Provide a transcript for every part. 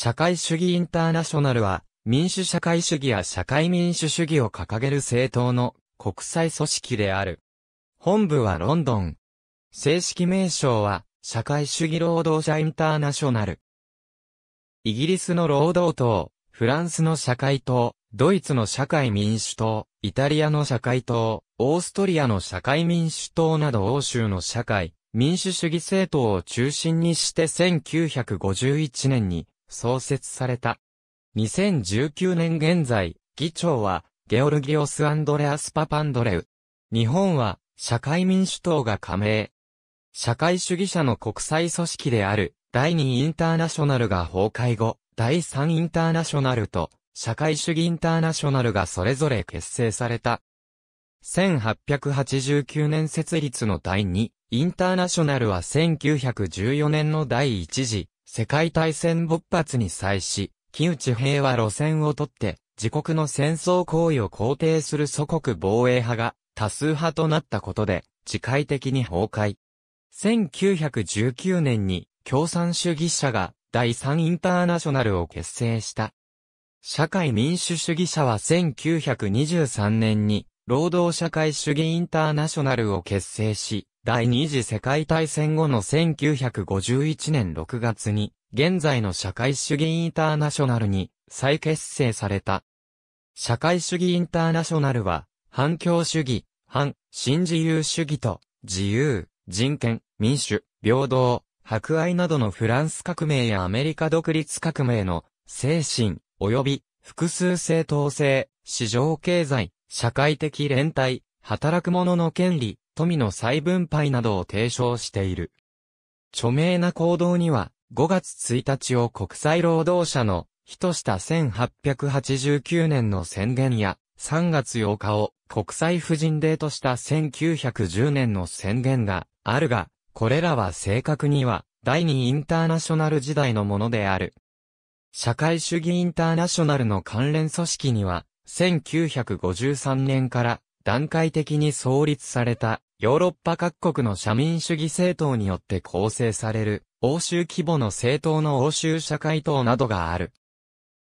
社会主義インターナショナルは、民主社会主義や社会民主主義を掲げる政党の国際組織である。本部はロンドン。正式名称は、社会主義労働者インターナショナル。イギリスの労働党、フランスの社会党、ドイツの社会民主党、イタリアの社会党、オーストリアの社会民主党など欧州の社会、民主主義政党を中心にして1951年に創設された。2019年現在、議長は、ゲオルギオス・アンドレアス・パパンドレウ。日本は、社会民主党が加盟。社会主義者の国際組織である、第2インターナショナルが崩壊後、第3インターナショナルと、社会主義インターナショナルがそれぞれ結成された。1889年設立の第2インターナショナルは1914年の第1次世界大戦勃発に際し、木内平和路線をとって、自国の戦争行為を肯定する祖国防衛派が多数派となったことで、自戒的に崩壊。1919年に共産主義者が第三インターナショナルを結成した。社会民主主義者は1923年に労働社会主義インターナショナルを結成し、第二次世界大戦後の1951年6月に、現在の社会主義インターナショナルに再結成された。社会主義インターナショナルは、反共主義、反、新自由主義と、自由、人権、民主、平等、博愛などのフランス革命やアメリカ独立革命の精神、及び複数正当性、市場経済、社会的連帯、働く者の権利、富の再分配などを提唱している。著名な行動には、5月1日を国際労働者の日とした1889年の宣言や、3月8日を国際婦人デーとした1910年の宣言があるが、これらは正確には第二インターナショナル時代のものである。社会主義インターナショナルの関連組織には、1953年から段階的に創立されたヨーロッパ各国の社民主義政党によって構成される、欧州規模の政党の欧州社会党などがある。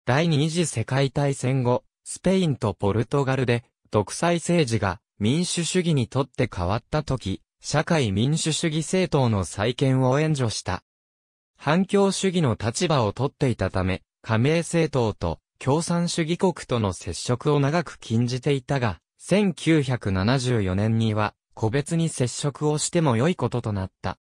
第二次世界大戦後、スペインとポルトガルで、独裁政治が民主主義にとって変わった時、社会民主主義政党の再建を援助した。反共主義の立場をとっていたため、加盟政党と共産主義国との接触を長く禁じていたが、1974年には個別に接触をしても良いこととなった。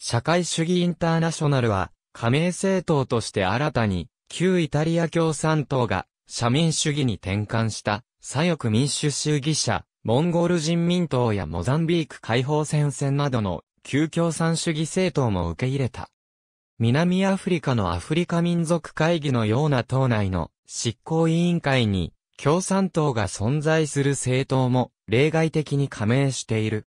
社会主義インターナショナルは、加盟政党として新たに、旧イタリア共産党が、社民主義に転換した、左翼民主主義者、モンゴル人民党やモザンビーク解放戦線などの、旧共産主義政党も受け入れた。南アフリカのアフリカ民族会議のような党内の執行委員会に共産党が存在する政党も例外的に加盟している。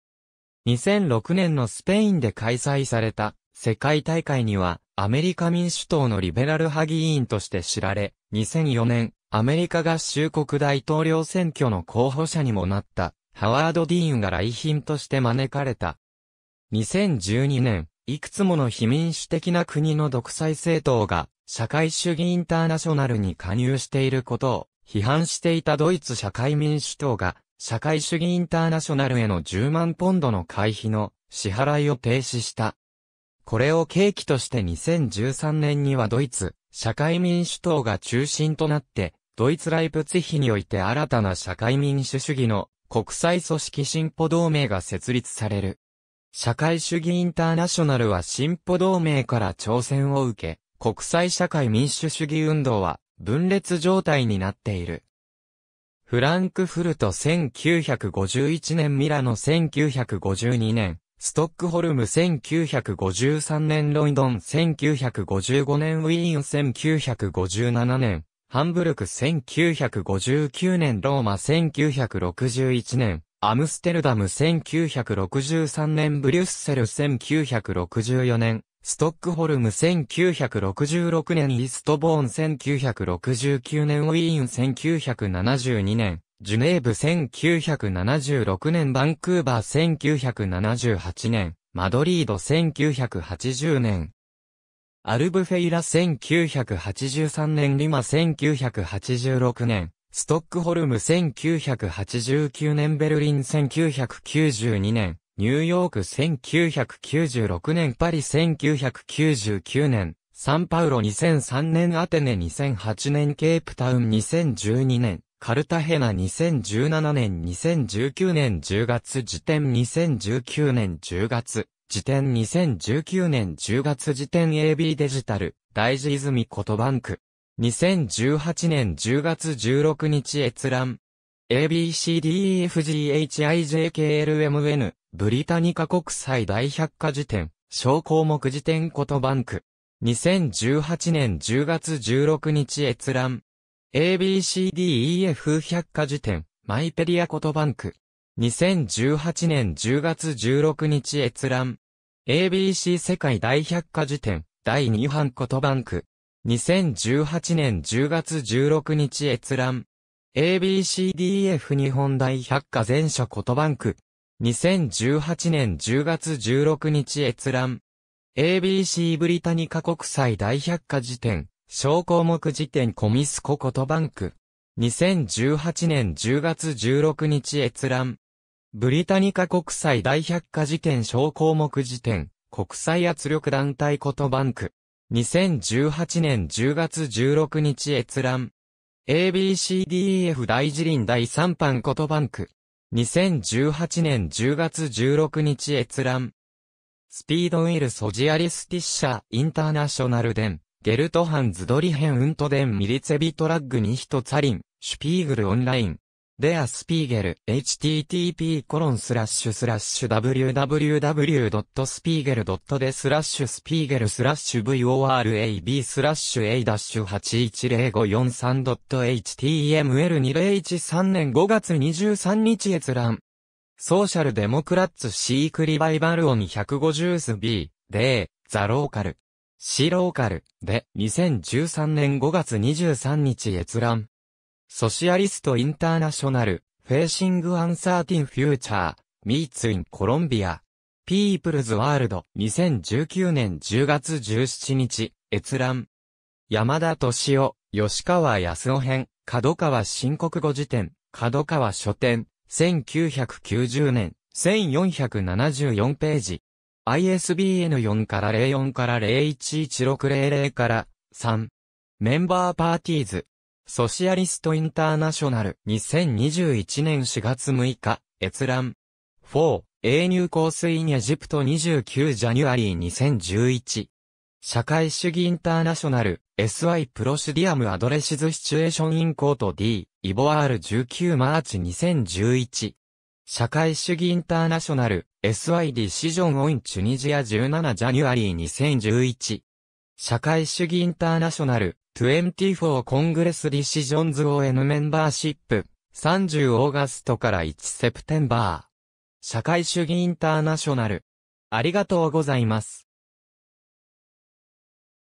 2006年のスペインで開催された世界大会にはアメリカ民主党のリベラル派議員として知られ、2004年アメリカ合衆国大統領選挙の候補者にもなったハワード・ディーンが来賓として招かれた。2012年、いくつもの非民主的な国の独裁政党が社会主義インターナショナルに加入していることを批判していたドイツ社会民主党が社会主義インターナショナルへの10万ポンドの会費の支払いを停止した。これを契機として2013年にはドイツ、社会民主党が中心となって、ドイツライプツヒにおいて新たな社会民主主義の国際組織進歩同盟が設立される。社会主義インターナショナルは進歩同盟から挑戦を受け、国際社会民主主義運動は分裂状態になっている。フランクフルト1951年ミラノ1952年、ストックホルム1953年ロイドン1955年ウィーン1957年、ハンブルク1959年ローマ1961年、アムステルダム1963年ブリュッセル1964年、ストックホルム1966年イーストボーン1969年ウィーン1972年ジュネーブ1976年バンクーバー1978年マドリード1980年アルブフェイラ1983年リマ1986年ストックホルム1989年ベルリン1992年ニューヨーク1996年、パリ1999年、サンパウロ2003年、アテネ2008年、ケープタウン2012年、カルタヘナ2017年、2019年10月時点、2019年10月時点、2019年10月時点 AB デジタル、大事泉ことバンク。2018年10月16日閲覧。ABCDEFGHIJKLMN ブリタニカ国際大百科事典、小項目辞典ことバンク。2018年10月16日閲覧。ABCDEF 百科事典、マイペリアことバンク。2018年10月16日閲覧。ABC 世界大百科事典、第2版ことバンク。2018年10月16日閲覧。ABCDF 日本大百科全書ことバンク。2018年10月16日閲覧。ABC ブリタニカ国際大百科事典、小項目辞典コミスココトバンク。2018年10月16日閲覧。ブリタニカ国際大百科事典小項目辞典、国際圧力団体コトバンク。2018年10月16日閲覧。ABCDEF 大辞林第3版コトバンク。2018年10月16日閲覧。スピードウィルソジアリスティッシャインターナショナルデン、ゲルトハンズドリヘンウントデンミリツェビトラッグニヒトツァリン、シュピーグルオンライン。レアスピーゲル、http://www.spiegel.de コロンススララッッシシュュスラッシュスピーゲルスラッシュ vorab スラッシュ a-81054.html2013 3年5月23日閲覧。ソーシャルデモクラッツシークリバイバルオン150ス B、で、ザローカル。シローカル、で、2013年5月23日閲覧。ソシアリストインターナショナル、フェーシングアンサーティンフューチャー、ミーツインコロンビア、ピープルズワールド、2019年10月17日、閲覧。山田敏夫、吉川康夫編、角川新国語辞典、角川書店、1990年、1474ページ。ISBN 4から04から011600から3。メンバーパーティーズ、ソシアリストインターナショナル2021年4月6日、閲覧。4、英入香水インエジプト29ジャニュアリー2011。社会主義インターナショナル SY プロシディアムアドレシズシチュエーションインコート D イボアール19マーチ2011社会主義インターナショナル SY ディシジョンオインチュニジア17ジャニュアリー2011社会主義インターナショナル24コングレスディシジョンズオ n メンバーシップ、30オーガストから1セプテンバー。社会主義インターナショナル。ありがとうございます。